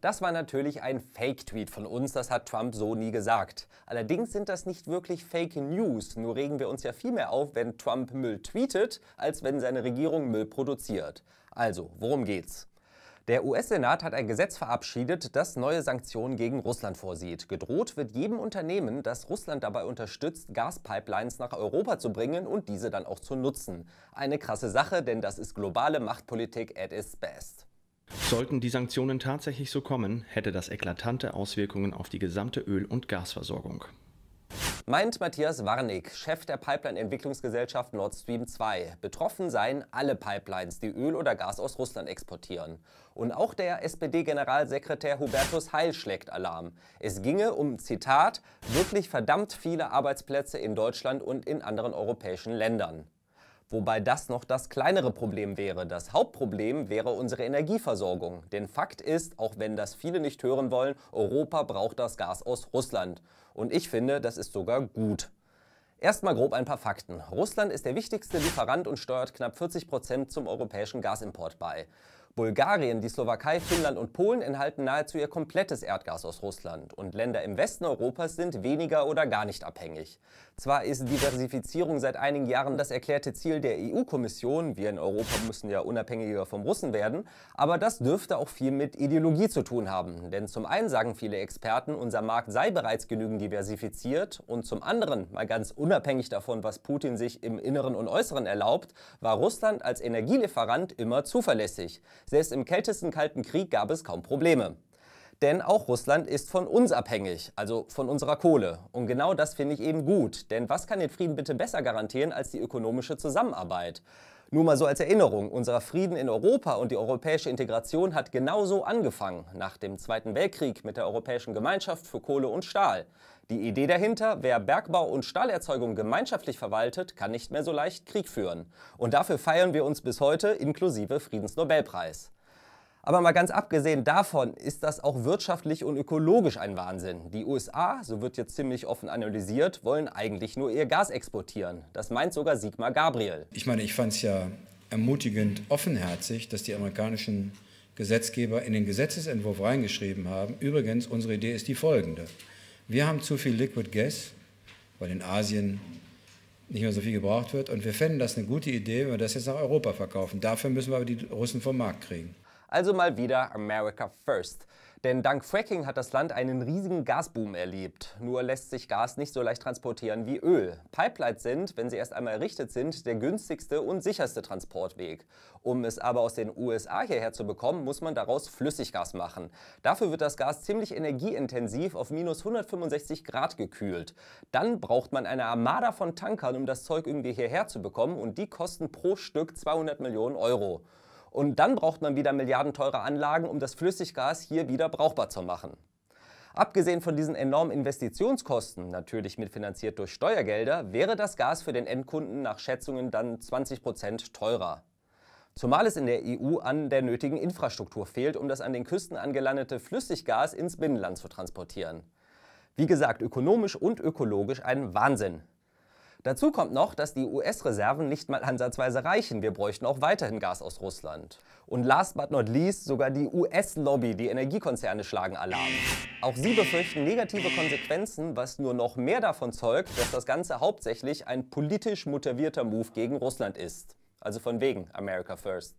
Das war natürlich ein Fake-Tweet von uns, das hat Trump so nie gesagt. Allerdings sind das nicht wirklich Fake News, nur regen wir uns ja viel mehr auf, wenn Trump Müll tweetet, als wenn seine Regierung Müll produziert. Also, worum geht's? Der US-Senat hat ein Gesetz verabschiedet, das neue Sanktionen gegen Russland vorsieht. Gedroht wird jedem Unternehmen, das Russland dabei unterstützt, Gaspipelines nach Europa zu bringen und diese dann auch zu nutzen. Eine krasse Sache, denn das ist globale Machtpolitik at its best. Sollten die Sanktionen tatsächlich so kommen, hätte das eklatante Auswirkungen auf die gesamte Öl- und Gasversorgung. Meint Matthias Warnig, Chef der Pipeline-Entwicklungsgesellschaft Nord Stream 2. Betroffen seien alle Pipelines, die Öl oder Gas aus Russland exportieren. Und auch der SPD-Generalsekretär Hubertus Heil schlägt Alarm. Es ginge um, Zitat, wirklich verdammt viele Arbeitsplätze in Deutschland und in anderen europäischen Ländern. Wobei das noch das kleinere Problem wäre. Das Hauptproblem wäre unsere Energieversorgung. Denn Fakt ist, auch wenn das viele nicht hören wollen, Europa braucht das Gas aus Russland. Und ich finde, das ist sogar gut. Erstmal grob ein paar Fakten. Russland ist der wichtigste Lieferant und steuert knapp 40 Prozent zum europäischen Gasimport bei. Bulgarien, die Slowakei, Finnland und Polen enthalten nahezu ihr komplettes Erdgas aus Russland und Länder im Westen Europas sind weniger oder gar nicht abhängig. Zwar ist Diversifizierung seit einigen Jahren das erklärte Ziel der EU-Kommission, wir in Europa müssen ja unabhängiger vom Russen werden, aber das dürfte auch viel mit Ideologie zu tun haben, denn zum einen sagen viele Experten, unser Markt sei bereits genügend diversifiziert und zum anderen, mal ganz unabhängig davon, was Putin sich im Inneren und Äußeren erlaubt, war Russland als Energielieferant immer zuverlässig. Selbst im kältesten Kalten Krieg gab es kaum Probleme. Denn auch Russland ist von uns abhängig, also von unserer Kohle. Und genau das finde ich eben gut. Denn was kann den Frieden bitte besser garantieren als die ökonomische Zusammenarbeit? Nur mal so als Erinnerung, unser Frieden in Europa und die europäische Integration hat genauso angefangen, nach dem Zweiten Weltkrieg mit der Europäischen Gemeinschaft für Kohle und Stahl. Die Idee dahinter, wer Bergbau und Stahlerzeugung gemeinschaftlich verwaltet, kann nicht mehr so leicht Krieg führen. Und dafür feiern wir uns bis heute inklusive Friedensnobelpreis. Aber mal ganz abgesehen davon ist das auch wirtschaftlich und ökologisch ein Wahnsinn. Die USA, so wird jetzt ziemlich offen analysiert, wollen eigentlich nur ihr Gas exportieren. Das meint sogar Sigmar Gabriel. Ich meine, ich fand es ja ermutigend offenherzig, dass die amerikanischen Gesetzgeber in den Gesetzesentwurf reingeschrieben haben. Übrigens, unsere Idee ist die folgende. Wir haben zu viel Liquid Gas, weil in Asien nicht mehr so viel gebraucht wird. Und wir fänden das eine gute Idee, wenn wir das jetzt nach Europa verkaufen. Dafür müssen wir aber die Russen vom Markt kriegen. Also mal wieder America First. Denn dank Fracking hat das Land einen riesigen Gasboom erlebt. Nur lässt sich Gas nicht so leicht transportieren wie Öl. Pipelines sind, wenn sie erst einmal errichtet sind, der günstigste und sicherste Transportweg. Um es aber aus den USA hierher zu bekommen, muss man daraus Flüssiggas machen. Dafür wird das Gas ziemlich energieintensiv auf minus 165 Grad gekühlt. Dann braucht man eine Armada von Tankern, um das Zeug irgendwie hierher zu bekommen und die kosten pro Stück 200 Millionen Euro. Und dann braucht man wieder milliardenteure Anlagen, um das Flüssiggas hier wieder brauchbar zu machen. Abgesehen von diesen enormen Investitionskosten, natürlich mitfinanziert durch Steuergelder, wäre das Gas für den Endkunden nach Schätzungen dann 20% Prozent teurer. Zumal es in der EU an der nötigen Infrastruktur fehlt, um das an den Küsten angelandete Flüssiggas ins Binnenland zu transportieren. Wie gesagt, ökonomisch und ökologisch ein Wahnsinn. Dazu kommt noch, dass die US-Reserven nicht mal ansatzweise reichen. Wir bräuchten auch weiterhin Gas aus Russland. Und last but not least, sogar die US-Lobby, die Energiekonzerne schlagen Alarm. Auch sie befürchten negative Konsequenzen, was nur noch mehr davon zeugt, dass das Ganze hauptsächlich ein politisch motivierter Move gegen Russland ist. Also von wegen America First.